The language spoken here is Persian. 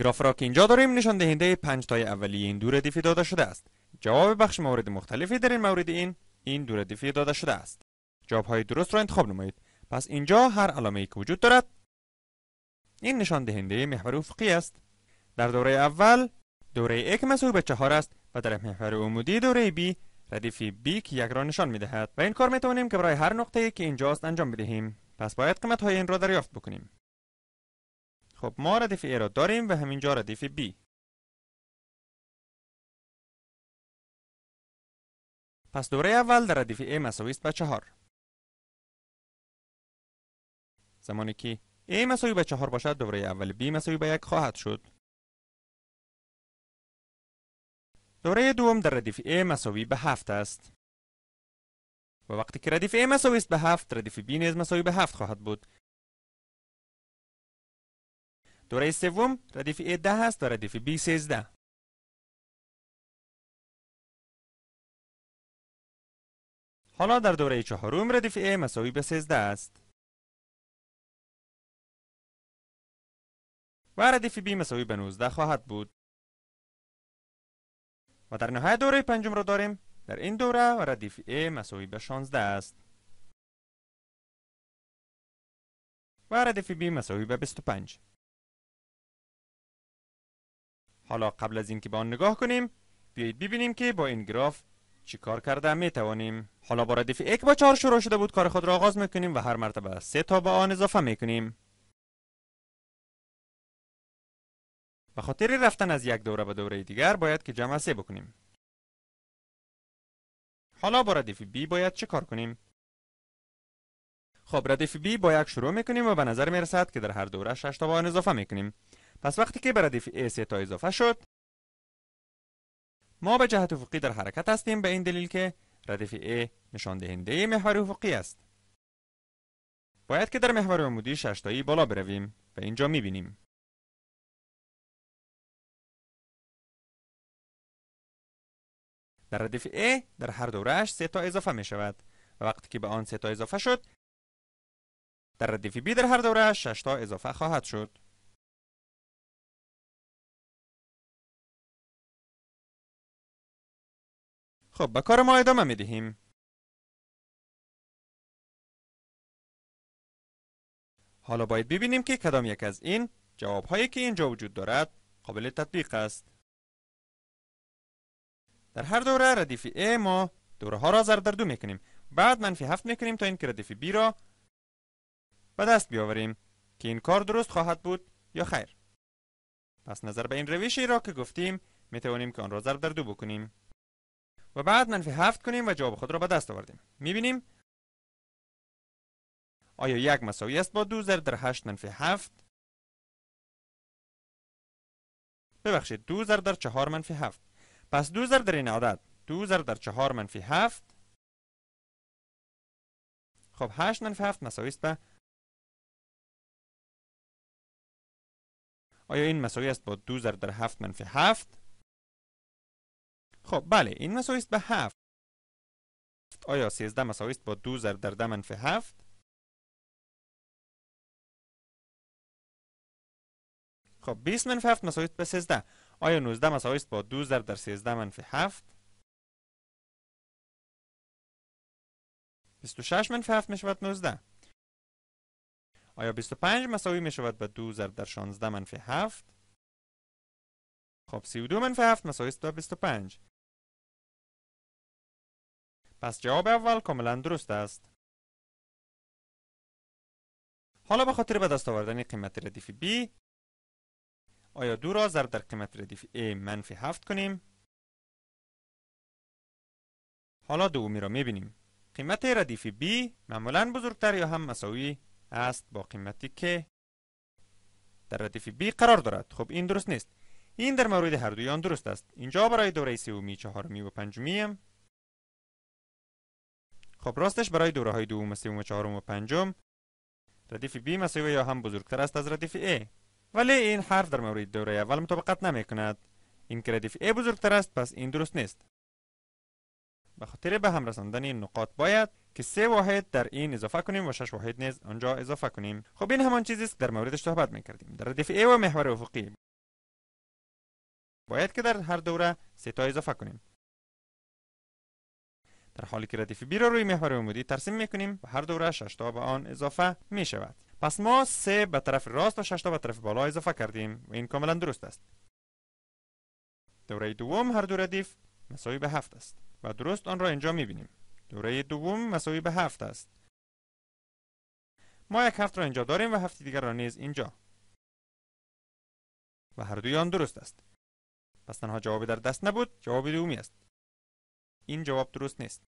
گراف را که اینجا داریم نشان دهنده پنج تای اولی این دور دیفی داده شده است جواب بخش مورد مختلفی در این مورد این این دور دیفی داده شده است جواب های درست را انتخاب نمایید پس اینجا هر علامه ای که وجود دارد این نشان دهنده محور افقی است در دوره اول دوره یک مساوی به چهار است و در محور عمودی دوره بی ردیف بی که یک را نشان میدهد و این کار می توانیم که برای هر نقطه ای که اینجاست انجام بدهیم پس باید قیمت های این را دریافت بکنیم خب ما ردیف ای را داریم و همینجا ردیف B پس دوره اول در ردیف A مساوی است به چهار زمانی که A مساوی به چهار باشد دوره اول B مساوی به یک خواهد شد دوره دوم در ردیف A مساوی به هفت است و وقتی که ردیف A مساوی است به هفت ردیف بی نیز مساوی به هفت خواهد بود دوره سوم ردیف A ده است و ردیف B سیزده حالا در دوره چهارم ردیف A مساوی به 13 است و ردیف بی مساوی به 19 خواهد بود و در نهای دوره پنجم را داریم در این دوره و ردیف A مساوی به 16 است و ردیف B مساوی به پنج حالا قبل از اینکه به آن نگاه کنیم بیایید ببینیم که با این گراف چیکار کرده می توانیم حالا با ردیف یک با چهار شروع شده بود کار خود را آغاز میکنیم و هر مرتبه سه تا به آن اضافه میکنیم به خاطر رفتن از یک دوره به دوره دیگر باید که جمع سه بکنیم حالا با ردیف بی باید چه کار کنیم؟ خب ردیف B با یک شروع میکنیم و به نظر میرسد که در هر دوره شش تا به آن اضافه میکنیم پس وقتی که به ردیف سه تا اضافه شد ما به جهت افقی در حرکت هستیم به این دلیل که ردیف A نشان دهنده محور افقی است باید که در محور عمودی ششتایی بالا برویم و اینجا میبینیم در ردیف A در هر دورهش سه تا اضافه می شود و وقتی که به آن سه تا اضافه شد در ردیف B در هر دوره شش تا اضافه خواهد شد خب به کار ما ادامه می دهیم. حالا باید ببینیم که کدام یک از این جوابهایی که اینجا وجود دارد قابل تطبیق است. در هر دوره ردیف A ما دوره ها را ضرب در دو میکنیم بعد منفی هفت میکنیم تا این که ردیف B را به دست بیاوریم که این کار درست خواهد بود یا خیر پس نظر به این روشی را که گفتیم میتوانیم که آن را ضرب دو بکنیم و بعد منفی هفت کنیم و جواب خود را به دست آوردیم میبینیم آیا یک مساوی است با دو ضرب در هشت منفی هفت؟ ببخشید دو ضرب در چهار منفی هفت. پس دو ضرب در این عدد دو ضرب در چهار منفی هفت. خب 8 منفی هفت مساوی است به آیا این مساوی است با دو ضرب در هفت منفی هفت؟ خب بله این مساوی است به هفت آیا سیزده مساوی است با دو ضرب ده منفی هفت خب 20 منفی 7 مساوی به 13 آیا 19 مساوی است با 2 ضرب 13 منفی 7 26 خب، منفی 7 می شود 19 آیا 25 مساوی می شود به 2 ضرب 16 منفی 7 خب 32 منفی 7 مساوی به 25 پس جواب اول کاملا درست است حالا به خاطر به دست آوردن قیمت ردیف B آیا دو را ضرب در قیمت ردیف A منفی هفت کنیم حالا دومی را میبینیم قیمت ردیف B معمولا بزرگتر یا هم مساوی است با قیمتی که در ردیف B قرار دارد خب این درست نیست این در مورد هر دویان درست است اینجا برای دوره سومی چهارمی و پنجمی هم خب راستش برای دوره های دوم و و چهارم و پنجم ردیف B مساوی یا هم بزرگتر است از ردیف A ولی این حرف در مورد دوره اول مطابقت نمی کند این که ردیف A بزرگتر است پس این درست نیست به خاطر به هم رساندن این نقاط باید که سه واحد در این اضافه کنیم و شش واحد نیز آنجا اضافه کنیم خب این همان چیزی است در موردش صحبت میکردیم در ردیف A و محور افقی باید که در هر دوره سه تا اضافه کنیم در حالی که ردیف بی را روی محور عمودی ترسیم کنیم و هر دوره ششتا تا به آن اضافه می شود پس ما سه به طرف راست و شش تا به طرف بالا اضافه کردیم و این کاملا درست است دوره دوم هر دو ردیف مساوی به هفت است و درست آن را اینجا می بینیم دوره دوم مساوی به هفت است ما یک هفت را اینجا داریم و هفت دیگر را نیز اینجا و هر دوی آن درست است پس تنها جواب در دست نبود جواب دومی است این جواب درست نیست.